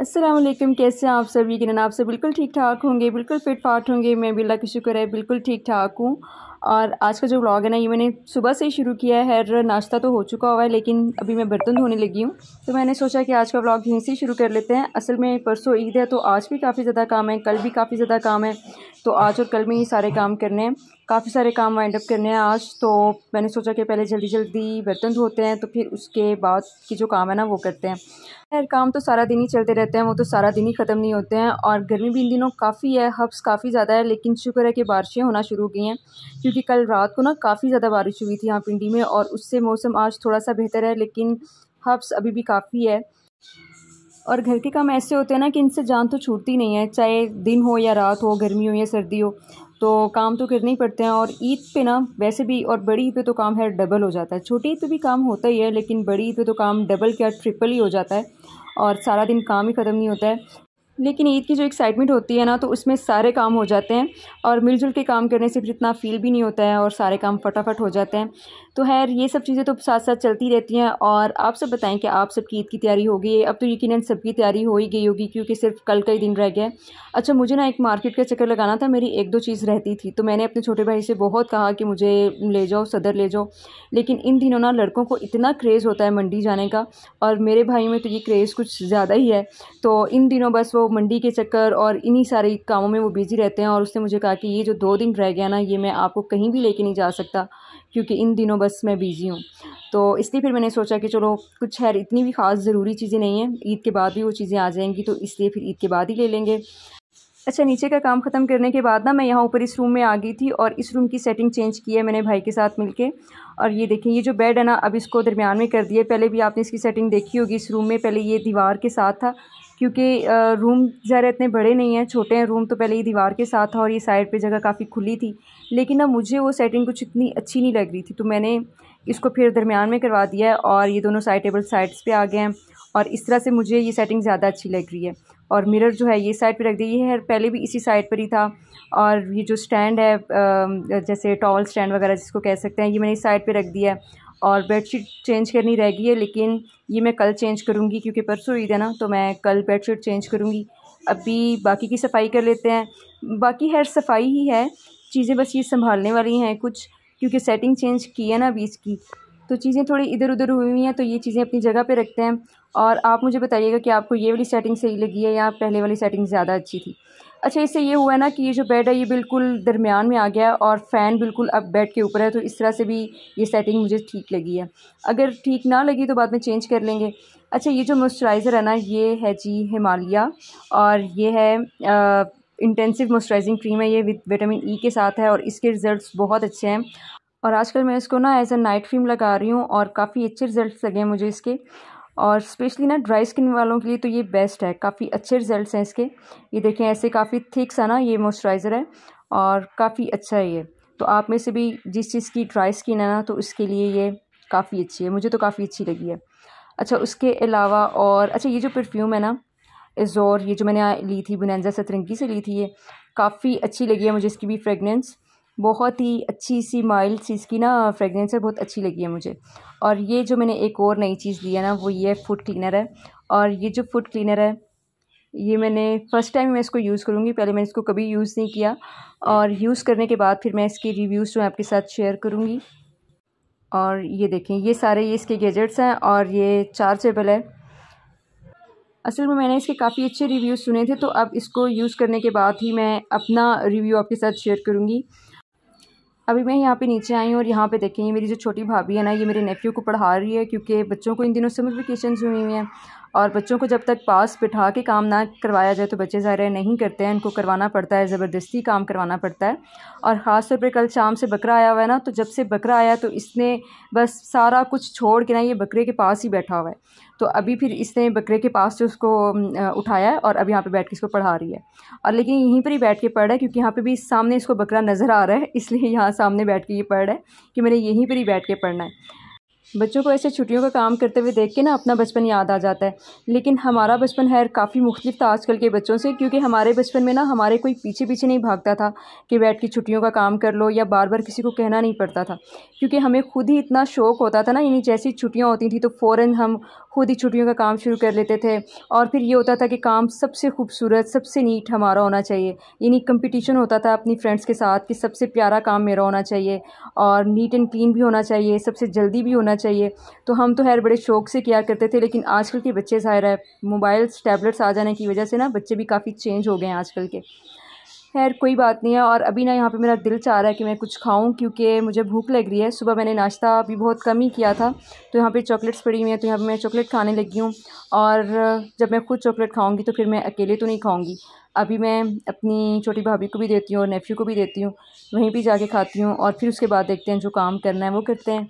असलम कैसे हैं आप सभी के आप सब बिल्कुल ठीक ठाक होंगे बिल्कुल फिट फाट होंगे मैं भी अल्लाह का शुक्र है बिल्कुल ठीक ठाक हूँ और आज का जो ब्लॉग है ना ये मैंने सुबह से ही शुरू किया है और नाश्ता तो हो चुका हुआ है लेकिन अभी मैं बर्तन धोने लगी हूँ तो मैंने सोचा कि आज का ब्लॉग यहीं से ही शुरू कर लेते हैं असल में परसों ईद है तो आज भी काफ़ी ज़्यादा काम है कल भी काफ़ी ज़्यादा काम है तो आज और कल में ही सारे काम करने हैं काफ़ी सारे काम वाइंड अप करने हैं आज तो मैंने सोचा कि पहले जल्दी जल्दी बर्तन धोते हैं तो फिर उसके बाद की जो काम है ना वो करते हैं खैर काम तो सारा दिन ही चलते रहते हैं वो तो सारा दिन ही ख़त्म नहीं होते हैं और गर्मी भी इन दिनों काफ़ी है हब्स काफ़ी ज़्यादा है लेकिन शुक्र है कि बारिशें होना शुरू हो गई हैं क्योंकि कल रात को ना काफ़ी ज़्यादा बारिश हुई थी यहाँ पिंडी में और उससे मौसम आज थोड़ा सा बेहतर है लेकिन हफ्स अभी भी काफ़ी है और घर के काम ऐसे होते हैं ना कि इनसे जान तो छूटती नहीं है चाहे दिन हो या रात हो गर्मी हो या सर्दी हो तो काम तो करने ही पड़ते हैं और ईद पे ना वैसे भी और बड़ी ईद पे तो काम है डबल हो जाता है छोटी ईद पे भी काम होता ही है लेकिन बड़ी ईद पे तो काम डबल क्या ट्रिपल ही हो जाता है और सारा दिन काम ही ख़त्म नहीं होता है लेकिन ईद की जो एक्साइटमेंट होती है ना तो उसमें सारे काम हो जाते हैं और मिलजुल के काम करने से फिर इतना फील भी नहीं होता है और सारे काम फटाफट हो जाते हैं तो खैर ये सब चीज़ें तो साथ साथ चलती रहती हैं और आप सब बताएं कि आप सबकी ईद की तैयारी हो गई अब तो यकीन सबकी तैयारी हो ही गई होगी क्योंकि सिर्फ कल का ही दिन रह गया अच्छा मुझे ना एक मार्केट का चक्कर लगाना था मेरी एक दो चीज़ रहती थी तो मैंने अपने छोटे भाई से बहुत कहा कि मुझे ले जाओ सदर ले जाओ लेकिन इन दिनों ना लड़कों को इतना क्रेज़ होता है मंडी जाने का और मेरे भाई में तो ये क्रेज़ कुछ ज़्यादा ही है तो इन दिनों बस वो मंडी के चक्कर और इन्हीं सारे कामों में वो बिज़ी रहते हैं और उसने मुझे कहा कि ये जो दो दिन रह गया ना ये मैं आपको कहीं भी लेके नहीं जा सकता क्योंकि इन दिनों बस मैं बिज़ी हूँ तो इसलिए फिर मैंने सोचा कि चलो कुछ खैर इतनी भी ख़ास ज़रूरी चीज़ें नहीं हैं ईद के बाद भी वो चीज़ें आ जाएंगी तो इसलिए फिर ईद के बाद ही ले लेंगे अच्छा नीचे का काम ख़त्म करने के बाद ना मैं यहाँ ऊपर इस रूम में आ गई थी और इस रूम की सेटिंग चेंज की है मैंने भाई के साथ मिलके और ये देखें ये जो बेड है ना अब इसको दरमियान में कर दिया पहले भी आपने इसकी सेटिंग देखी होगी इस रूम में पहले ये दीवार के साथ था क्योंकि रूम ज़रा इतने बड़े नहीं हैं छोटे हैं रूम तो पहले ये दीवार के साथ था और ये साइड पे जगह काफ़ी खुली थी लेकिन अब मुझे वो सेटिंग कुछ इतनी अच्छी नहीं लग रही थी तो मैंने इसको फिर दरमियान में करवा दिया है और ये दोनों साइड टेबल साइड्स पे आ गए हैं और इस तरह से मुझे ये सेटिंग ज़्यादा अच्छी लग रही है और मिरर जो है ये साइड पर रख दिया ये है पहले भी इसी साइड पर ही था और ये जो स्टैंड है जैसे टॉवल स्टैंड वगैरह जिसको कह सकते हैं ये मैंने इस साइड पर रख दिया है और बेडशीट चेंज करनी रह गई है लेकिन ये मैं कल चेंज करूँगी क्योंकि परसों ईद है ना तो मैं कल बेडशीट चेंज करूँगी अभी बाकी की सफाई कर लेते हैं बाकी हर सफाई ही है चीज़ें बस ये संभालने वाली हैं कुछ क्योंकि सेटिंग चेंज की है ना अभी इसकी तो चीज़ें थोड़ी इधर उधर हुई हुई हैं तो ये चीज़ें अपनी जगह पे रखते हैं और आप मुझे बताइएगा कि आपको ये वाली सेटिंग सही लगी है या पहले वाली सेटिंग ज़्यादा अच्छी थी अच्छा इससे ये हुआ है ना कि ये जो बेड है ये बिल्कुल दरमियान में आ गया और फ़ैन बिल्कुल अब बेड के ऊपर है तो इस तरह से भी ये सेटिंग मुझे ठीक लगी है अगर ठीक ना लगी तो बाद में चेंज कर लेंगे अच्छा ये जो मॉइस्चराइज़र है ना ये है जी हिमालिया और ये है इंटेंसिव मॉइस्चराइजिंग क्रीम है ये विटामिन ई e के साथ है और इसके रिज़ल्ट बहुत अच्छे हैं और आजकल मैं इसको ना एज अ नाइट क्रीम लगा रही हूँ और काफ़ी अच्छे रिज़ल्ट लगे हैं मुझे इसके और स्पेशली ना ड्राई स्किन वालों के लिए तो ये बेस्ट है काफ़ी अच्छे रिजल्ट्स हैं इसके ये देखें ऐसे काफ़ी थिक सा ना ये मॉइस्चराइज़र है और काफ़ी अच्छा है ये तो आप में से भी जिस चीज़ की ड्राई स्किन है ना तो उसके लिए ये काफ़ी अच्छी है मुझे तो काफ़ी अच्छी लगी है अच्छा उसके अलावा और अच्छा ये जो परफ्यूम है ना एजोर ये जो मैंने ली थी बुनैजा सतरंगी से ली थी ये काफ़ी अच्छी लगी है मुझे इसकी भी फ्रेगनेंस बहुत ही अच्छी सी माइल्ड सी इसकी ना फ्रेगरेंस है बहुत अच्छी लगी है मुझे और ये जो मैंने एक और नई चीज़ लिया ना वो ये फूड क्लीनर है और ये जो फूड क्लीनर है ये मैंने फ़र्स्ट टाइम मैं इसको यूज़ करूँगी पहले मैंने इसको कभी यूज़ नहीं किया और यूज़ करने के बाद फिर मैं इसके रिव्यूज़ जो आपके साथ शेयर करूँगी और ये देखें ये सारे ये इसके गैजेट्स हैं और ये चार्जेबल है असल में मैंने इसके काफ़ी अच्छे रिव्यूज़ सुने थे तो अब इसको यूज़ करने के बाद ही मैं अपना रिव्यू आपके साथ शेयर करूँगी अभी मैं यहाँ पे नीचे आई हूँ और यहाँ पे देखें ये मेरी जो छोटी भाभी है ना ये मेरे नेफ़्यू को पढ़ा रही है क्योंकि बच्चों को इन दिनों समर वेकेशन हुई हुई हैं और बच्चों को जब तक पास बिठा के काम ना करवाया जाए तो बच्चे ज़ाहिर नहीं करते हैं इनको करवाना पड़ता है ज़बरदस्ती काम करवाना पड़ता है और ख़ास तौर पर कल शाम से बकरा आया हुआ है ना तो जब से बकरा आया तो इसने बस सारा कुछ छोड़ के ना ये बकरे के पास ही बैठा हुआ है तो अभी फिर इसने बकरे के पास से उसको उठाया है और अब यहाँ पे बैठ के इसको पढ़ा रही है और लेकिन यहीं पर ही बैठ के पढ़ रहा है क्योंकि यहाँ पे भी सामने इसको बकरा नज़र आ रहा है इसलिए यहाँ सामने बैठ के ये पढ़ रहा है कि मैंने यहीं पर ही बैठ के पढ़ना है बच्चों को ऐसे छुट्टियों का काम करते हुए देख के ना अपना बचपन याद आ जाता है लेकिन हमारा बचपन है काफ़ी मुख्तफ था आजकल के बच्चों से क्योंकि हमारे बचपन में ना हमारे कोई पीछे पीछे नहीं भागता था कि बैठ के छुट्टियों का काम कर लो या बार बार किसी को कहना नहीं पड़ता था क्योंकि हमें खुद ही इतना शौक़ होता था ना यानी जैसी छुट्टियाँ होती थी तो फ़ौर हम खुद ही छुट्टियों का काम शुरू कर लेते थे और फिर ये होता था कि काम सबसे खूबसूरत सबसे नीट हमारा होना चाहिए यानी कंपटीशन होता था अपनी फ्रेंड्स के साथ कि सबसे प्यारा काम मेरा होना चाहिए और नीट एंड क्लीन भी होना चाहिए सबसे जल्दी भी होना चाहिए तो हम तो खैर बड़े शौक से किया करते थे लेकिन आजकल के बच्चे ज़ाहिर है मोबाइल्स टैबलेट्स आ जाने की वजह से ना बच्चे भी काफ़ी चेंज हो गए हैं आजकल के खैर कोई बात नहीं है और अभी ना यहाँ पे मेरा दिल चाह रहा है कि मैं कुछ खाऊं क्योंकि मुझे भूख लग रही है सुबह मैंने नाश्ता भी बहुत कम ही किया था तो यहाँ पे चॉकलेट्स पड़ी हुई हैं तो यहाँ पे मैं चॉकलेट खाने लगी हूँ और जब मैं खुद चॉकलेट खाऊंगी तो फिर मैं अकेले तो नहीं खाऊंगी अभी मैं अपनी छोटी भाभी को भी देती हूँ और नेफ्यू को भी देती हूँ वहीं पर जाके खाती हूँ और फिर उसके बाद देखते हैं जो काम करना है वो करते हैं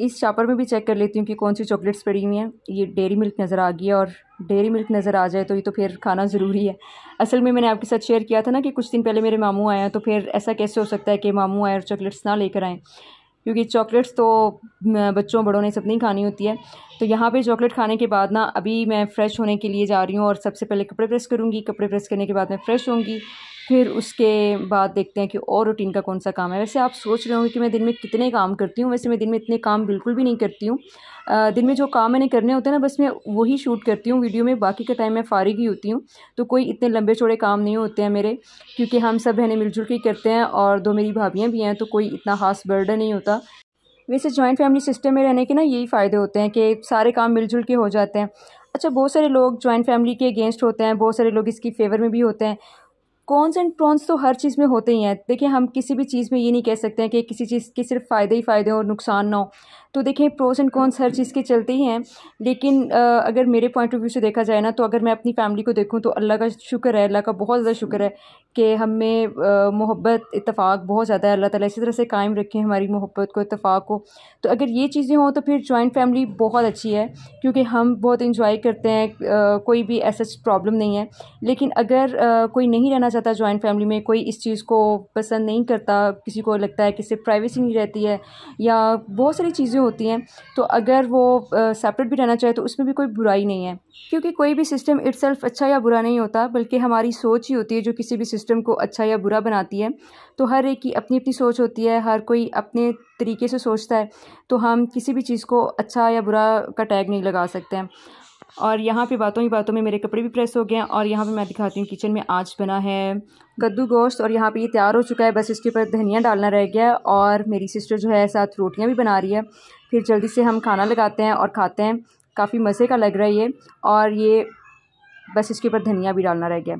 इस चापर में भी चेक कर लेती हूँ कि कौन सी चॉकलेट्स पड़ी हुई हैं ये डेरी मिल्क नज़र आ गई है और डेरी मिल्क नज़र आ जाए तो ये तो फिर खाना ज़रूरी है असल में मैंने आपके साथ शेयर किया था ना कि कुछ दिन पहले मेरे मामू आए हैं तो फिर ऐसा कैसे हो सकता है कि मामू आए और चॉकलेट्स ना लेकर आएँ क्योंकि चॉकलेट्स तो बच्चों बड़ों ने सब नहीं खानी होती है तो यहाँ पे चॉकलेट खाने के बाद ना अभी मैं फ़्रेश होने के लिए जा रही हूँ और सबसे पहले कपड़े प्रेस करूँगी कपड़े प्रेस करने के बाद मैं फ़्रेश होंगी फिर उसके बाद देखते हैं कि और रूटीन का कौन सा काम है वैसे आप सोच रहे होंगे कि मैं दिन में कितने काम करती हूँ वैसे मैं दिन में इतने काम बिल्कुल भी नहीं करती हूँ दिन में जो काम मैंने करने होते हैं ना बस मैं वही शूट करती हूँ वीडियो में बाकी का टाइम मैं फारिग ही होती हूँ तो कोई इतने लंबे चौड़े काम नहीं होते हैं मेरे क्योंकि हम सब बहने मिलजुल के करते हैं और दो मेरी भाभियाँ भी हैं तो कोई इतना खास बर्डन नहीं होता वैसे जॉइंट फैमिली सिस्टम में रहने के ना यही फ़ायदे होते हैं कि सारे काम मिलजुल के हो जाते हैं अच्छा बहुत सारे लोग जॉइंट फैमिली के अगेंस्ट होते हैं बहुत सारे लोग इसकी फेवर में भी होते हैं कॉन्स एंड प्रॉन्स तो हर चीज़ में होते ही हैं देखिए हम किसी भी चीज़ में ये नहीं कह सकते हैं कि किसी चीज़ के सिर्फ फ़ायदे ही फ़ायदे हो नुकसान ना हो तो देखें प्रोस एंड कॉन्स हर चीज़ के चलते ही हैं लेकिन अगर मेरे पॉइंट ऑफ व्यू से देखा जाए ना तो अगर मैं अपनी फैमिली को देखूँ तो अल्लाह का शुक्र है अल्लाह का बहुत ज़्यादा शुक्र है कि हमें मोहब्बत इतफ़ाक़ बहुत ज़्यादा है अल्लाह ताला इसी तरह से कायम रखें हमारी मोहब्बत को इतफ़ाक़ को तो अगर ये चीज़ें हों तो फिर जॉइंट फैमिली बहुत अच्छी है क्योंकि हम बहुत इंजॉय करते हैं कोई भी ऐसा प्रॉब्लम नहीं है लेकिन अगर कोई नहीं रहना चाहता जॉइंट फैमिली में कोई इस चीज़ को पसंद नहीं करता किसी को लगता है किसी प्राइवेसी नहीं रहती है या बहुत सारी चीज़ें होती हैं तो अगर वो सेपरेट भी रहना चाहे तो उसमें भी कोई बुराई नहीं है क्योंकि कोई भी सिस्टम इट्सल्फ अच्छा या बुरा नहीं होता बल्कि हमारी सोच ही होती है जो किसी भी सिस्टम को अच्छा या बुरा बनाती है तो हर एक की अपनी अपनी सोच होती है हर कोई अपने तरीके से सोचता है तो हम किसी भी चीज़ को अच्छा या बुरा का टैग नहीं लगा सकते हैं और यहाँ पे बातों ही बातों में मेरे कपड़े भी प्रेस हो गए हैं और यहाँ पे मैं दिखाती हूँ किचन में आज बना है कद्दू गोश्त और यहाँ पे ये तैयार हो चुका है बस इसके ऊपर धनिया डालना रह गया है और मेरी सिस्टर जो है साथ रोटियाँ भी बना रही है फिर जल्दी से हम खाना लगाते हैं और खाते हैं काफ़ी मज़े का लग रहा है ये और ये बस इसके ऊपर धनिया भी डालना रह गया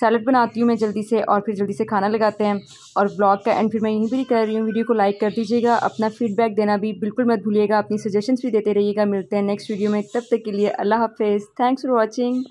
सैलड बनाती हूँ मैं जल्दी से और फिर जल्दी से खाना लगाते हैं और ब्लॉग का एंड फिर मैं यहीं पर कर रही हूँ वीडियो को लाइक कर दीजिएगा अपना फीडबैक देना भी बिल्कुल मत भूलिएगा अपनी सजेशंस भी देते रहिएगा मिलते हैं नेक्स्ट वीडियो में तब तक के लिए अल्लाह हाफ थैंक्स फॉर वॉचिंग